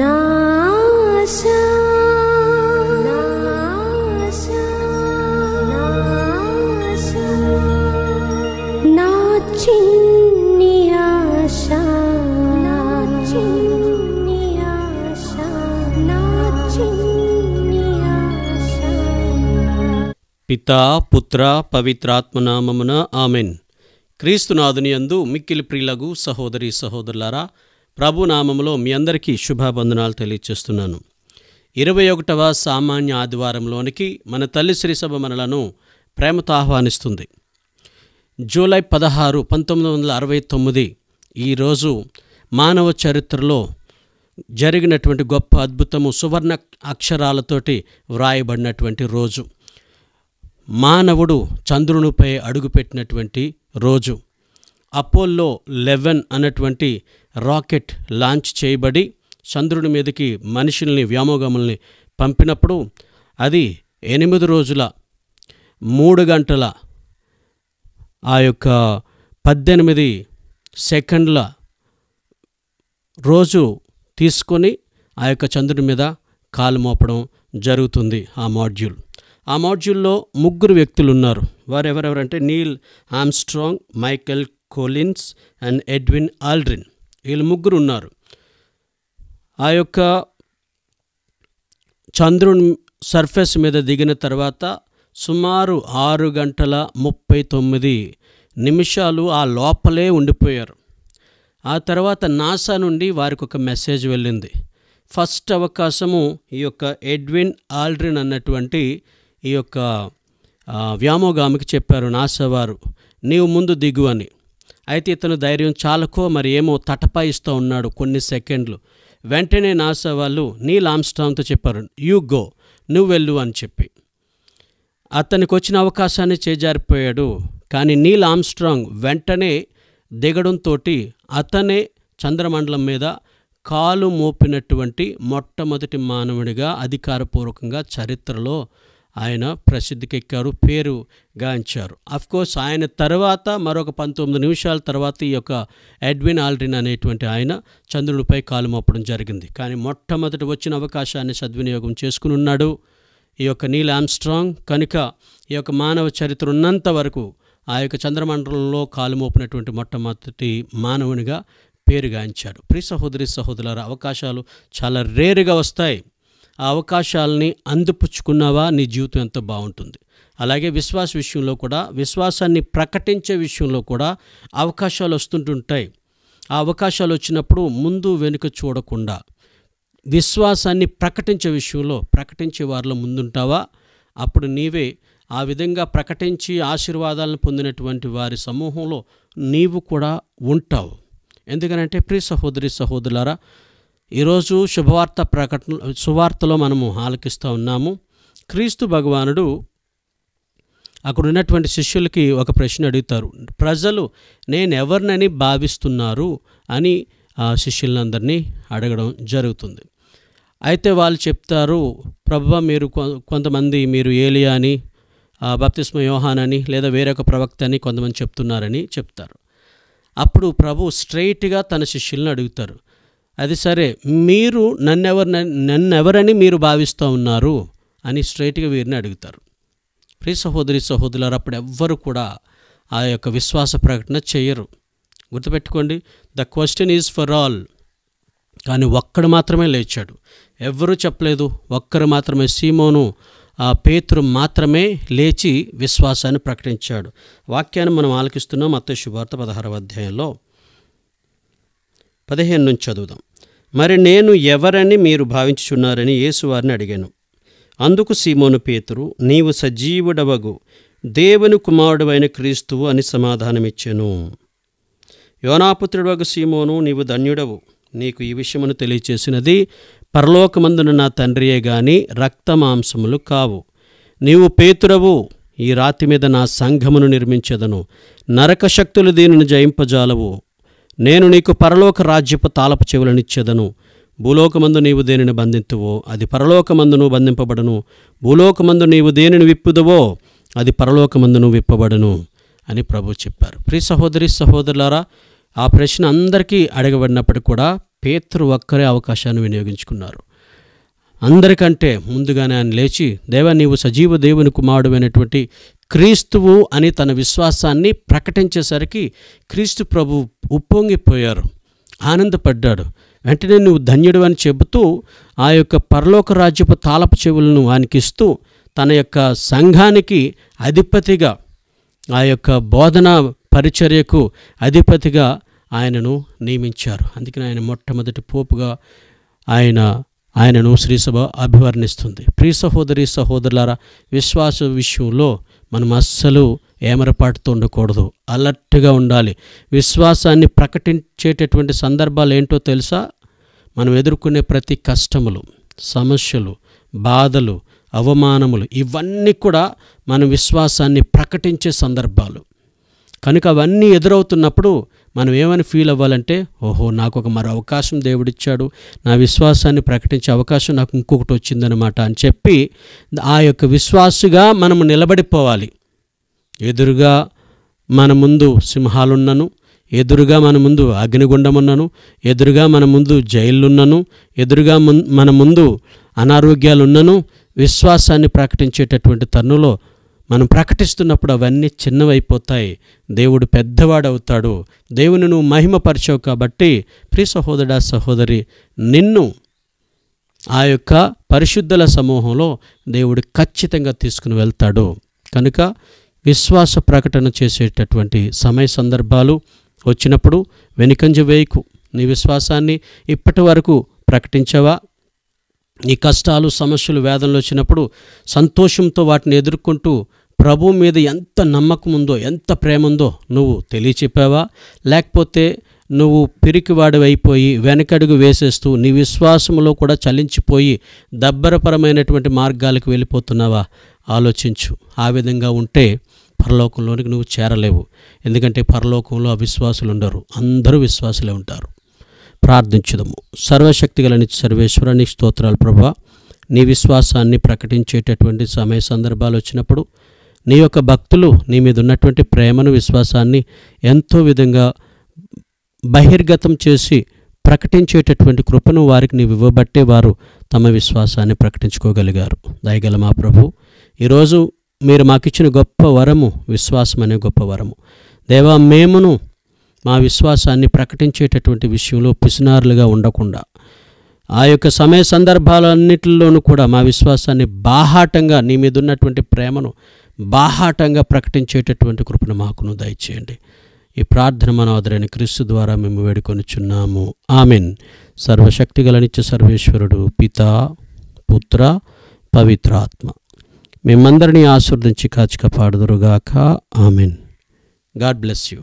नाशा नाशा नाशा नाचिन्नि आशा नाचिन्नि आशा नाचिन्नि आशा पिता पुत्र पवित्रात्मनाममुन आमेन् క్రీస్తునాథునియందు మిక్కిలి ప్రియులకు సహోదరి సహోదరులారా ప్రభునామంలో మీ అందరికీ శుభాబంధనాలు తెలియచేస్తున్నాను ఇరవై ఒకటవ సామాన్య ఆదివారంలోనికి మన తల్లి శ్రీసభ మనలను ప్రేమతో ఆహ్వానిస్తుంది జూలై పదహారు పంతొమ్మిది వందల అరవై తొమ్మిది ఈరోజు మానవ చరిత్రలో జరిగినటువంటి గొప్ప అద్భుతము సువర్ణ అక్షరాలతోటి వ్రాయబడినటువంటి రోజు మానవుడు చంద్రునిపై అడుగుపెట్టినటువంటి రోజు అపోల్లో లెవెన్ అనేటువంటి రాకెట్ లాంచ్ చేయబడి చంద్రుడి మీదకి మనుషుల్ని వ్యామోగముల్ని పంపినప్పుడు అది ఎనిమిది రోజుల మూడు గంటల ఆ యొక్క పద్దెనిమిది సెకండ్ల రోజు తీసుకొని ఆ యొక్క చంద్రుడి మీద కాలు మోపడం జరుగుతుంది ఆ మాడ్యూల్ ఆ మాడ్యూల్లో ముగ్గురు వ్యక్తులున్నారు వారెవరెవరంటే Neil Armstrong Michael Collins and Edwin Aldrin వీళ్ళు ముగ్గురు ఉన్నారు ఆ యొక్క చంద్రుని సర్ఫేస్ మీద దిగిన తర్వాత సుమారు ఆరు గంటల ముప్పై తొమ్మిది నిమిషాలు ఆ లోపలే ఉండిపోయారు ఆ తర్వాత నాసా నుండి వారికి ఒక మెసేజ్ వెళ్ళింది ఫస్ట్ అవకాశము ఈ యొక్క ఎడ్విన్ ఆల్డ్రిన్ అన్నటువంటి ఈ యొక్క వ్యామోగామికి చెప్పారు నాసవారు నీవు ముందు దిగు అని అయితే ఇతను ధైర్యం చాలకో మరి ఏమో తటపాయిస్తూ ఉన్నాడు కొన్ని సెకండ్లు వెంటనే నాసా వాళ్ళు నీల్ ఆమ్స్టాంగ్తో చెప్పారు యూ గో నువ్వు వెళ్ళు అని చెప్పి అతనికి వచ్చిన అవకాశాన్ని చేజారిపోయాడు కానీ నీల్ ఆమ్స్ట్రాంగ్ వెంటనే దిగడంతో అతనే చంద్రమండలం మీద కాలు మోపినటువంటి మొట్టమొదటి మానవుడిగా అధికారపూర్వకంగా చరిత్రలో ఆయన ప్రసిద్ధికెక్కారు పేరు గాంచారు కోర్స్ ఆయన తర్వాత మరొక పంతొమ్మిది నిమిషాల తర్వాత ఈ యొక్క ఎడ్విన్ ఆల్డ్రిన్ అనేటువంటి ఆయన చంద్రుడిపై కాలు మోపడం జరిగింది కానీ మొట్టమొదటి వచ్చిన అవకాశాన్ని సద్వినియోగం చేసుకుని ఉన్నాడు ఈ యొక్క నీల్ ఆమ్స్ట్రాంగ్ కనుక ఈ యొక్క మానవ చరిత్ర ఉన్నంత వరకు ఆ యొక్క చంద్రమండలంలో కాలు మోపినటువంటి మొట్టమొదటి మానవునిగా పేరుగాంచాడు ప్రి సహోదరి సహోదరుల అవకాశాలు చాలా రేరుగా వస్తాయి ఆ అవకాశాలని అందిపుచ్చుకున్నావా నీ జీవితం ఎంత బాగుంటుంది అలాగే విశ్వాస విషయంలో కూడా విశ్వాసాన్ని ప్రకటించే విషయంలో కూడా అవకాశాలు వస్తుంటుంటాయి ఆ అవకాశాలు వచ్చినప్పుడు ముందు వెనుక చూడకుండా విశ్వాసాన్ని ప్రకటించే విషయంలో ప్రకటించే వారిలో ముందుంటావా అప్పుడు నీవే ఆ విధంగా ప్రకటించి ఆశీర్వాదాలను పొందినటువంటి వారి సమూహంలో నీవు కూడా ఉంటావు ఎందుకనంటే ప్రియ సహోదరి సహోదరులారా ఈరోజు శుభవార్త ప్రకటన సువార్తలో మనము ఆలకిస్తూ ఉన్నాము క్రీస్తు భగవానుడు అక్కడ ఉన్నటువంటి శిష్యులకి ఒక ప్రశ్న అడుగుతారు ప్రజలు నేను ఎవరినని భావిస్తున్నారు అని ఆ శిష్యులందరినీ అడగడం జరుగుతుంది అయితే వాళ్ళు చెప్తారు ప్రభు మీరు కొంతమంది మీరు ఏలియా అని బప్తిస్మ అని లేదా వేరొక ప్రవక్త అని కొంతమంది చెప్తున్నారని చెప్తారు అప్పుడు ప్రభు స్ట్రైట్గా తన శిష్యులను అడుగుతారు అది సరే మీరు నన్నెవరు నన్నెవరని మీరు భావిస్తూ ఉన్నారు అని స్ట్రైట్గా వీరిని అడుగుతారు ప్రియ సహోదరి సహోదరులు అప్పుడు ఎవ్వరు కూడా ఆ యొక్క విశ్వాస ప్రకటన చేయరు గుర్తుపెట్టుకోండి the question is for all కానీ ఒక్కడు మాత్రమే లేచాడు ఎవ్వరూ చెప్పలేదు ఒక్కరు మాత్రమే సీమోను ఆ పేతురు మాత్రమే లేచి విశ్వాసాన్ని ప్రకటించాడు వాక్యాన్ని మనం ఆలకిస్తున్నాం అత్త శుభార్త పదహారవ అధ్యాయంలో పదిహేను నుంచి చదువుదాం మరి నేను ఎవరని మీరు భావించుచున్నారని యేసువారిని అడిగాను అందుకు సీమోను పేతురు నీవు సజీవుడవగు దేవుని కుమారుడవైన క్రీస్తువు అని సమాధానమిచ్చాను యోనాపుత్రుడవగు సీమోను నీవు ధన్యుడవు నీకు ఈ విషయమును తెలియచేసినది పరలోకమందున నా తండ్రియే గాని మాంసములు కావు నీవు పేతురవు ఈ రాతి మీద నా సంఘమును నిర్మించదను శక్తులు దీనిని జయింపజాలవు నేను నీకు పరలోక రాజ్యపు తాలపు చెవులనిచ్చేదను భూలోకమందు నీవు దేనిని బంధింతువో అది పరలోకమందును బంధింపబడను భూలోకమందు నీవు దేనిని విప్పుదువో అది పరలోకమందును విప్పబడను అని ప్రభు చెప్పారు ప్రీ సహోదరి సహోదరులారా ఆ ప్రశ్న అందరికీ అడగబడినప్పటికీ కూడా పేతురు ఒక్కరే అవకాశాన్ని వినియోగించుకున్నారు అందరికంటే ముందుగానే ఆయన లేచి దేవ నీవు సజీవ దేవుని కుమారుడు అయినటువంటి క్రీస్తువు అని తన విశ్వాసాన్ని ప్రకటించేసరికి క్రీస్తు ప్రభు ఉప్పొంగిపోయారు ఆనందపడ్డాడు వెంటనే నువ్వు ధన్యుడు అని చెబుతూ ఆ యొక్క పరలోక రాజ్యపు తాలపు చెవులను వానికిస్తూ తన యొక్క సంఘానికి అధిపతిగా ఆ యొక్క బోధన పరిచర్యకు అధిపతిగా ఆయనను నియమించారు అందుకని ఆయన మొట్టమొదటి పోపుగా ఆయన ఆయనను శ్రీసభ అభివర్ణిస్తుంది ప్రీ సహోదరి సహోదరులారా విశ్వాస విషయంలో మనం అస్సలు ఏమరపాటుతో ఉండకూడదు అలర్ట్గా ఉండాలి విశ్వాసాన్ని ప్రకటించేటటువంటి సందర్భాలు ఏంటో తెలుసా మనం ఎదుర్కొనే ప్రతి కష్టములు సమస్యలు బాధలు అవమానములు ఇవన్నీ కూడా మన విశ్వాసాన్ని ప్రకటించే సందర్భాలు కనుక అవన్నీ ఎదురవుతున్నప్పుడు మనం ఏమైనా ఫీల్ అవ్వాలంటే ఓహో నాకు ఒక మరో అవకాశం దేవుడిచ్చాడు నా విశ్వాసాన్ని ప్రకటించే అవకాశం నాకు ఇంకొకటి వచ్చిందనమాట అని చెప్పి ఆ యొక్క విశ్వాసుగా మనము నిలబడిపోవాలి ఎదురుగా మన ముందు సింహాలున్నను ఎదురుగా మన ముందు అగ్నిగుండమున్నను ఎదురుగా మన ముందు జైళ్ళున్నను ఎదురుగా మన ముందు అనారోగ్యాలున్నను విశ్వాసాన్ని ప్రకటించేటటువంటి తన్నులో మనం ప్రకటిస్తున్నప్పుడు అవన్నీ చిన్నవైపోతాయి దేవుడు పెద్దవాడవుతాడు దేవుని నువ్వు మహిమపరిచావు కాబట్టి ప్రి సహోదరా సహోదరి నిన్ను ఆ యొక్క పరిశుద్ధుల సమూహంలో దేవుడు ఖచ్చితంగా తీసుకుని వెళ్తాడు కనుక విశ్వాస ప్రకటన చేసేటటువంటి సమయ సందర్భాలు వచ్చినప్పుడు వెనుకంజ వేయకు నీ విశ్వాసాన్ని ఇప్పటి వరకు ప్రకటించవా నీ కష్టాలు సమస్యలు వేదనలు వచ్చినప్పుడు సంతోషంతో వాటిని ఎదుర్కొంటూ ప్రభు మీద ఎంత నమ్మకం ఉందో ఎంత ప్రేమ ఉందో నువ్వు తెలియచెప్పావా లేకపోతే నువ్వు అయిపోయి వెనకడుగు వేసేస్తూ నీ విశ్వాసంలో కూడా చలించిపోయి దబ్బరపరమైనటువంటి మార్గాలకు వెళ్ళిపోతున్నావా ఆలోచించు ఆ విధంగా ఉంటే పరలోకంలోనికి నువ్వు చేరలేవు ఎందుకంటే పరలోకంలో అవిశ్వాసులు ఉండరు అందరూ విశ్వాసులే ఉంటారు ప్రార్థించుదము సర్వశక్తి గలని సర్వేశ్వర నీ స్తోత్రాలు ప్రభా నీ విశ్వాసాన్ని ప్రకటించేటటువంటి సమయ సందర్భాలు వచ్చినప్పుడు నీ యొక్క భక్తులు నీ మీద ఉన్నటువంటి ప్రేమను విశ్వాసాన్ని ఎంతో విధంగా బహిర్గతం చేసి ప్రకటించేటటువంటి కృపను వారికి నీవు ఇవ్వబట్టే వారు తమ విశ్వాసాన్ని ప్రకటించుకోగలిగారు దయగల మా ప్రభు ఈరోజు మీరు మాకిచ్చిన గొప్ప వరము విశ్వాసం అనే గొప్ప వరము దేవా మేమును మా విశ్వాసాన్ని ప్రకటించేటటువంటి విషయంలో పిసినారులుగా ఉండకుండా ఆ యొక్క సమయ సందర్భాలన్నిటిలోనూ కూడా మా విశ్వాసాన్ని బాహాటంగా నీ మీద ఉన్నటువంటి ప్రేమను బాహాటంగా ప్రకటించేటటువంటి కృపను మాకును దయచేయండి ఈ ప్రార్థన మనోదరైన క్రీస్తు ద్వారా మేము వేడుకొనిచున్నాము ఆమెన్ సర్వశక్తి గలనిచ్చే సర్వేశ్వరుడు పిత పుత్ర పవిత్రాత్మ మేమందరినీ ఆశీర్వదించి కాచిక కాపాడుదురుగాక ఆమెన్ గాడ్ బ్లెస్ యూ